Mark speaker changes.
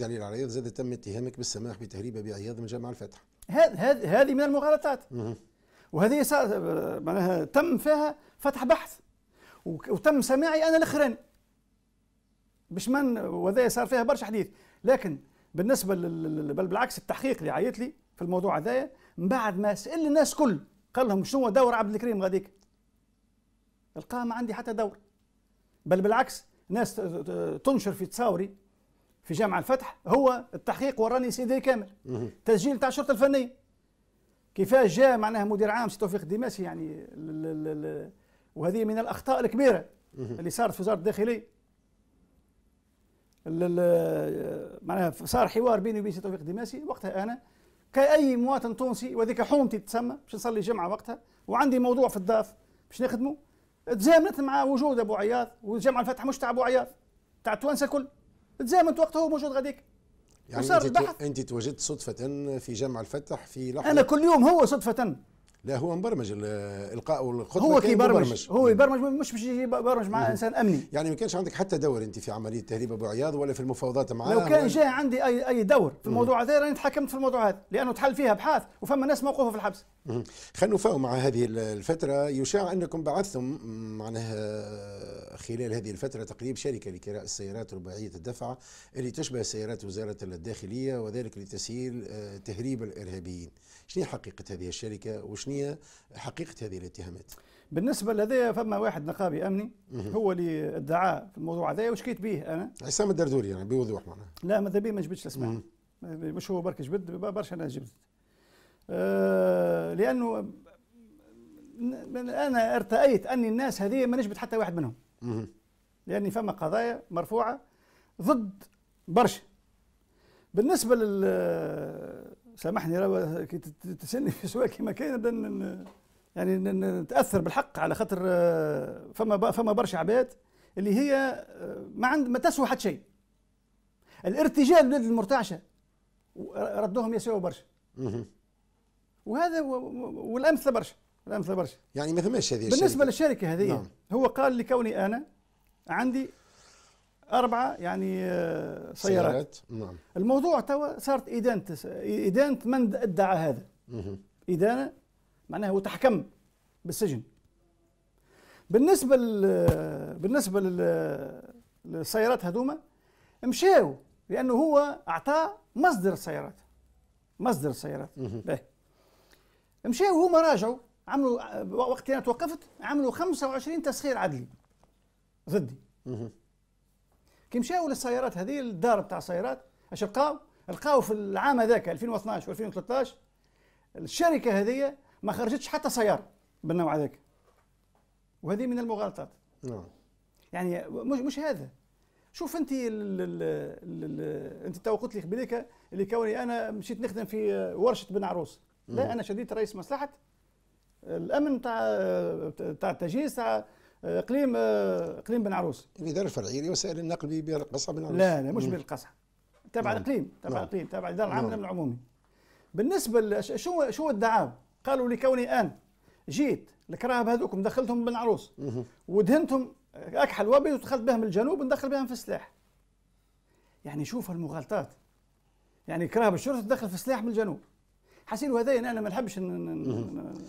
Speaker 1: دليل على زاد تم اتهامك بالسماح بتهريب ابي عياض من جامع الفتح هذه هذه من المغالطات وهذه معناها تم فيها فتح بحث
Speaker 2: وتم سماعي انا الاخراني باش من وهذا صار فيها برشا حديث لكن بالنسبه لل... بل بالعكس التحقيق اللي عيط لي في الموضوع هذايا من بعد ما سال الناس كل قال لهم شنو دور عبد الكريم غاديك القاه ما عندي حتى دور بل بالعكس ناس تنشر في تصاوري في جامع الفتح هو التحقيق وراني سيدي كامل تسجيل تاع الشرطه الفنيه كيفاش جاء معناها مدير عام سي توفيق ديماسي يعني وهذه من الاخطاء الكبيره اللي صارت في وزاره الداخليه معناها صار حوار بيني وبين سي توفيق ديماسي وقتها انا كاي مواطن تونسي وهذيك حومتي تسمى باش نصلي جمعه وقتها وعندي موضوع في الضاف باش نخدمه تزامنت مع وجود ابو عياض وجامع الفتح مش تاع ابو عياض تاع التوانسه الكل تزامنت وقتها هو موجود غاديك
Speaker 1: يعني انت, انت تواجدت صدفه في جامع الفتح في لحظه انا كل يوم هو صدفه لا هو مبرمج القاء والخطبه هو كي يبرمج هو نعم. يبرمج مش باش يبرمج مع انسان امني يعني ما كانش عندك حتى دور انت في عمليه تهريب ابو عياض ولا في المفاوضات معاه لو كان جاء عندي اي اي دور في الموضوع هذا راني تحكمت في الموضوع هذا لانه تحل فيها ابحاث وفما ناس موقوفه في الحبس خلينا نفاو مع هذه الفتره يشاع انكم بعثتم معناها خلال هذه الفتره تقريب شركه لكراء السيارات رباعيه الدفع اللي تشبه سيارات وزاره الداخليه وذلك لتسهيل آه، تهريب الارهابيين شنو حقيقه هذه الشركه وشنو الاعلاميه حقيقه هذه الاتهامات بالنسبه لهذايا فما واحد نقابي امني هو اللي ادعى في الموضوع هذايا وشكيت به انا عصام الدردوري يعني بوضوح معناها لا ماذا
Speaker 2: بيه ما جبتش الاسماء مش هو برك جبد برشا انا جبت آه لانه انا ارتأيت اني الناس هذه ما نجبت حتى واحد منهم لاني فما قضايا مرفوعه ضد برشا بالنسبه لل سامحني كي تسني في سؤال كما كان يعني نتاثر بالحق على خاطر آه، فما فما برشا عباد اللي هي آه، ما عند ما تسوى حتى شيء الارتجال ولاد المرتعشه ردوهم يسوى برشا وهذا والامثله برشا الامثله برشا يعني ما ثماش هذه بالنسبه للشركه هذه نعم. هو قال لكوني انا عندي أربعة يعني آه، سيارات, سيارات. نعم. الموضوع توا صارت إدانة إدانة من ادعى هذا إدانة معناها هو تحكم بالسجن بالنسبة لل بالنسبة للسيارات هذوما مشاو لأنه هو أعطى مصدر السيارات مصدر السيارات مشاو هما راجعوا عملوا آه، وقت انا توقفت عملوا 25 تسخير عدلي ضدي كي مشاو للسيارات هذه الدار بتاع السيارات اش لقاو؟ لقاو في العام هذاك 2012 و2013 الشركه هذه ما خرجتش حتى سياره بالنوع هذاك وهذه من المغالطات نعم يعني مش مش هذا شوف انت الـ الـ الـ انت تو قلت لي قبيلك اللي كوني انا مشيت نخدم في ورشه بن عروس لا انا شديت رئيس مصلحه الامن تاع تاع التجهيز تاع اقليم اقليم آه، بن عروس الاداره الفرعيه وسائل النقل بالقصه بن عروس لا لا مش بالقصه تابع نعم. الاقليم تابع نعم. الاقليم تابع الاداره العامه نعم. للامن العمومي بالنسبه شو شو الدعاب قالوا لكوني ان جيت الكراهب هذوكم دخلتهم بن عروس ودهنتهم اكحل وابيض ودخلت بهم الجنوب وندخل بهم في السلاح يعني شوف المغالطات يعني كراهب الشرطه تدخل في السلاح من الجنوب حسين هذايا انا ما نحبش